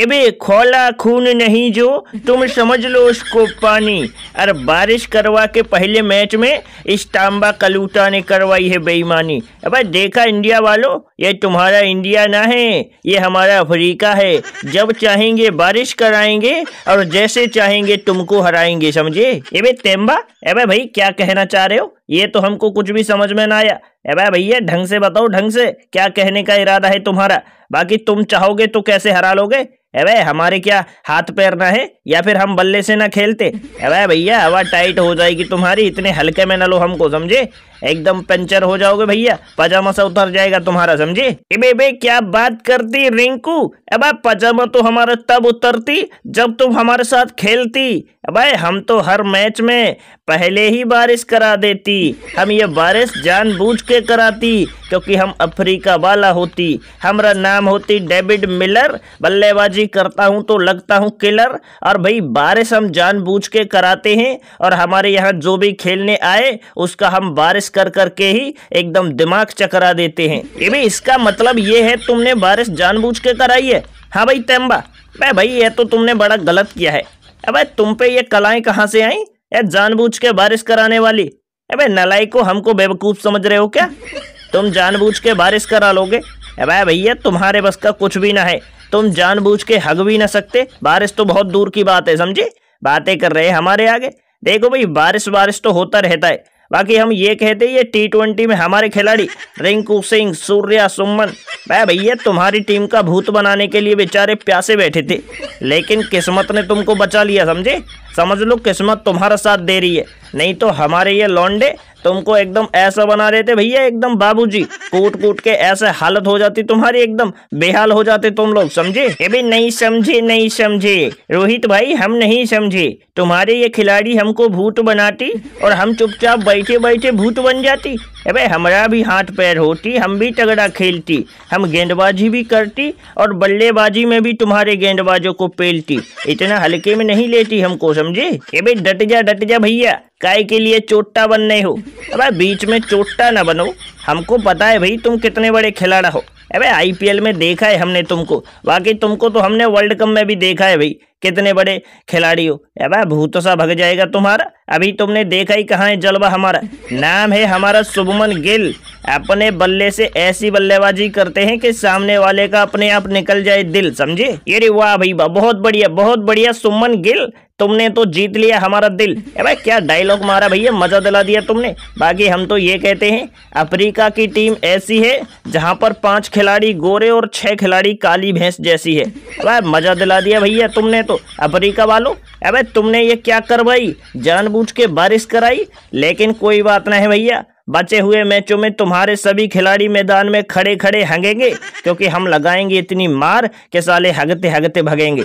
एबे खोला खून नहीं जो तुम समझ लो उसको पानी अरे बारिश करवा के पहले मैच में इस तांबा कलूटा ने करवाई है बेईमानी अब देखा इंडिया वालों ये तुम्हारा इंडिया ना है ये हमारा अफ्रीका है जब चाहेंगे बारिश कराएंगे और जैसे चाहेंगे तुमको हराएंगे समझे एबे तेम्बा अबे भाई क्या कहना चाह रहे हो ये तो हमको कुछ भी समझ में ना आया अबे भैया ढंग से बताओ ढंग से क्या कहने का इरादा है तुम्हारा बाकी तुम चाहोगे तो कैसे हरा लोगे अबे हमारे क्या हाथ पैर ना है या फिर हम बल्ले से ना खेलते अबे भैया हवा टाइट हो जाएगी तुम्हारी इतने हल्के में न लो हमको समझे एकदम पंचर हो जाओगे भैया पजामा सा उतर जाएगा तुम्हारा समझे अबे बे क्या बात करती रिंकू अबे पजामा तो हमारा तब उतरती जब तुम हमारे साथ खेलती अबे हम तो हर मैच में पहले ही बारिश करा देती हम ये बारिश बूझ के कराती क्योंकि हम अफ्रीका वाला होती हमारा नाम होती डेविड मिलर बल्लेबाजी करता हूँ तो लगता हूँ किलर और भाई बारिश हम जानबूझ के कराते हैं और हमारे यहाँ जो भी खेलने आए उसका हम बारिश कर करके ही एकदम दिमाग चकरा देते हैं ये भी इसका मतलब ये है तुमने बारिश जानबूझ के कराई है हाँ भाई तेम्बा मैं भाई ये तो तुमने बड़ा गलत किया है अब तुम पे ये कलाएं कहाँ से आई ये जानबूझ के बारिश कराने वाली अब नलाई को हमको बेवकूफ़ समझ रहे हो क्या तुम जानबूझ के बारिश करा लोगे अबे भैया तुम्हारे बस का कुछ भी ना है तुम जानबूझ के हग भी ना सकते बारिश तो बहुत दूर की बात है समझे बातें कर रहे हैं हमारे आगे देखो भाई बारिश बारिश तो होता रहता है बाकी हम ये कहते ये टी ट्वेंटी में हमारे खिलाड़ी रिंकू सिंह सूर्या सुमन भाई भैया तुम्हारी टीम का भूत बनाने के लिए बेचारे प्यासे बैठे थे लेकिन किस्मत ने तुमको बचा लिया समझे समझ लो किस्मत तुम्हारा साथ दे रही है नहीं तो हमारे ये लौंडे तुमको एकदम ऐसा बना देते भैया एकदम बाबूजी कूट कूट के ऐसे हालत हो जाती तुम्हारी एकदम बेहाल हो जाते तुम लोग समझे ये भी नहीं समझे नहीं समझे रोहित भाई हम नहीं समझे तुम्हारे ये खिलाड़ी हमको भूत बनाती और हम चुपचाप बैठे बैठे भूत बन जाती अबे हमारा भी हाथ पैर होती हम भी तगड़ा खेलती हम गेंदबाजी भी करती और बल्लेबाजी में भी तुम्हारे गेंदबाजों को पेलती इतना हल्के में नहीं लेती हमको समझे अबे डट जा डट जा भैया काय के लिए चोटा बनने हो अबे बीच में चोटा ना बनो हमको पता है भाई तुम कितने बड़े खिलाड़ा हो अबे आईपीएल में देखा है हमने तुमको बाकी तुमको तो हमने वर्ल्ड कप में भी देखा है भाई कितने बड़े खिलाड़ी हो अब भूत सा भग जाएगा तुम्हारा अभी तुमने देखा ही कहाँ है जलवा हमारा नाम है हमारा शुभमन गिल अपने बल्ले से ऐसी बल्लेबाजी करते हैं कि सामने वाले का अपने आप निकल जाए दिल समझे ये रे वाह भाई वाह बहुत बढ़िया बहुत बढ़िया सुमन गिल तुमने तो जीत लिया हमारा दिल भाई क्या डायलॉग मारा भैया मजा दिला दिया तुमने बाकी हम तो ये कहते हैं अफ्रीका की टीम ऐसी है जहां पर पांच खिलाड़ी गोरे और छह खिलाड़ी काली भैंस जैसी है भाई मजा दिला दिया भैया तुमने तो अफ्रीका वालों अबे तुमने ये क्या करवाई जानबूझ के बारिश कराई लेकिन कोई बात ना है भैया बचे हुए मैचों में तुम्हारे सभी खिलाड़ी मैदान में खड़े खड़े हंगेंगे क्योंकि हम लगाएंगे इतनी मार के साले हगते हगते भगेंगे